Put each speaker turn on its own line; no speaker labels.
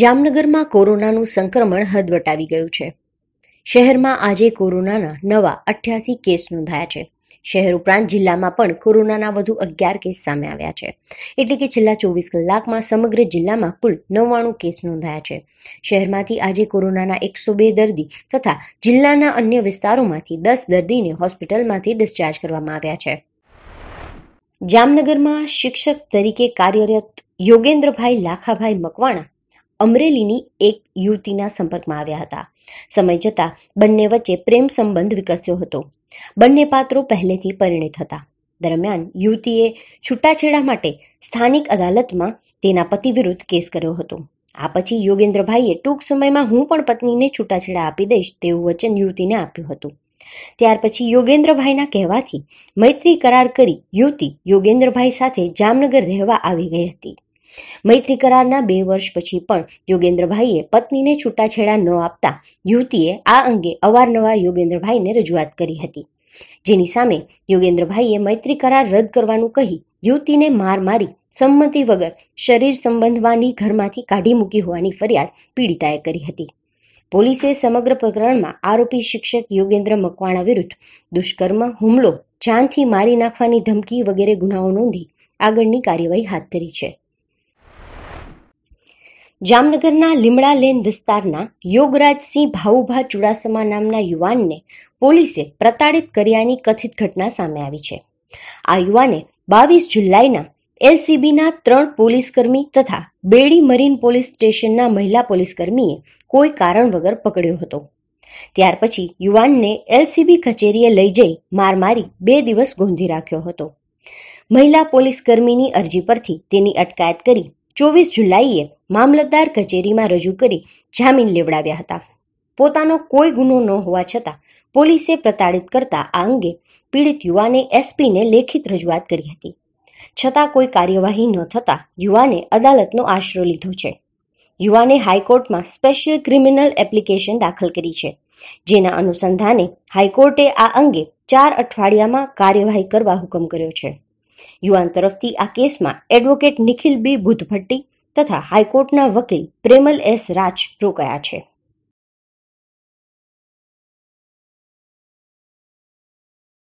જામનગરમાં કોરોનાનું સંક્રમણ હદવટાવી ગયું છે શહેરમાં આજે કોરોનાના નવા અઠ્યાસી કેસ નોંધાયા છે શહેર ઉપરાંત જિલ્લામાં પણ કોરોનાના વધુ અગિયાર કેસ સામે આવ્યા છે એટલે કે છેલ્લા ચોવીસ કલાકમાં સમગ્ર જિલ્લામાં કુલ નવ્વાણું કેસ નોંધાયા છે શહેરમાંથી આજે કોરોનાના એકસો બે દર્દી તથા જિલ્લાના અન્ય વિસ્તારોમાંથી દસ દર્દીને હોસ્પિટલમાંથી ડિસ્ચાર્જ કરવામાં આવ્યા છે જામનગરમાં શિક્ષક તરીકે કાર્યરત યોગેન્દ્રભાઈ લાખાભાઈ મકવાણા અમરેલીની એક યુવતીના સંપર્કમાં આવ્યા હતા સમય જતાં બંને વચ્ચે પ્રેમ સંબંધ વિકસ્યો હતો બંને પાત્રો પહેલેથી પરિણિત હતા દરમિયાન યુવતીએ છૂટાછેડા માટે સ્થાનિક અદાલતમાં તેના પતિ વિરુદ્ધ કેસ કર્યો હતો આ પછી યોગેન્દ્રભાઈએ ટૂંક સમયમાં હું પણ પત્નીને છૂટાછેડા આપી દઈશ તેવું વચન યુવતીને આપ્યું હતું ત્યાર પછી યોગેન્દ્રભાઈના કહેવાથી મૈત્રી કરાર કરી યુવતી યોગેન્દ્રભાઈ સાથે જામનગર રહેવા આવી ગઈ હતી મૈત્રી કરારના બે વર્ષ પછી પણ યોગેન્દ્રભાઈએ પત્નીને છૂટાછેડા ન આપતા યુવતીએ આ અંગે અવારનવાર યોગેન્દ્રભાઈને રજૂઆત કરી હતી જેની સામે યોગેન્દ્રભાઈએ મૈત્રી કરાર રદ કરવાનું કહી યુવતીને માર મારી સંમતિ વગર શરીર સંબંધવાની ઘરમાંથી કાઢી મૂકી હોવાની ફરિયાદ પીડિતાએ કરી હતી પોલીસે સમગ્ર પ્રકરણમાં આરોપી શિક્ષક યોગેન્દ્ર મકવાણા વિરુદ્ધ દુષ્કર્મ હુમલો જાનથી મારી નાખવાની ધમકી વગેરે ગુનાઓ નોંધી આગળની કાર્યવાહી હાથ ધરી છે જામનગરના લીમડા લેન વિસ્તારના યોગરાજસિંહ ભાવુભા ચુડાસમા નામના યુવાનને પોલીસે પ્રતાડિત કર્યાની કથિત ઘટના સામે આવી છે આ યુવાને બાવીસ જુલાઈના એલસીબીના ત્રણ પોલીસકર્મી તથા બેડી મરીન પોલીસ સ્ટેશનના મહિલા પોલીસકર્મીએ કોઈ કારણ વગર પકડ્યો હતો ત્યાર પછી યુવાનને એલસીબી કચેરીએ લઈ જઈ માર મારી બે દિવસ ગોંધી રાખ્યો હતો મહિલા પોલીસકર્મીની અરજી પરથી તેની અટકાયત કરી ચોવીસ જુલાઈએ મામલતદાર કચેરીમાં રજૂ કરી જામીન લેવડાવ્યા હતા પોતાનો કોઈ ગુનો ન હોવા છતાં પોલીસે પ્રતાડિત કરતા આ અંગે પીડિત યુવાને એસપીને લેખિત રજૂઆત કરી હતી છતાં કોઈ કાર્યવાહી ન થતાં યુવાને અદાલતનો આશરો લીધો છે યુવાને હાઈકોર્ટમાં સ્પેશિયલ ક્રિમિનલ એપ્લિકેશન દાખલ કરી છે જેના અનુસંધાને હાઈકોર્ટે આ અંગે ચાર અઠવાડિયામાં કાર્યવાહી કરવા હુકમ કર્યો છે યુવાન તરફથી આ કેસમાં એડવોકેટ નિખિલ બી બુધભટ્ટી તથા હાઈકોર્ટના વકીલ પ્રેમલ એસ રાજ રોકાયા છે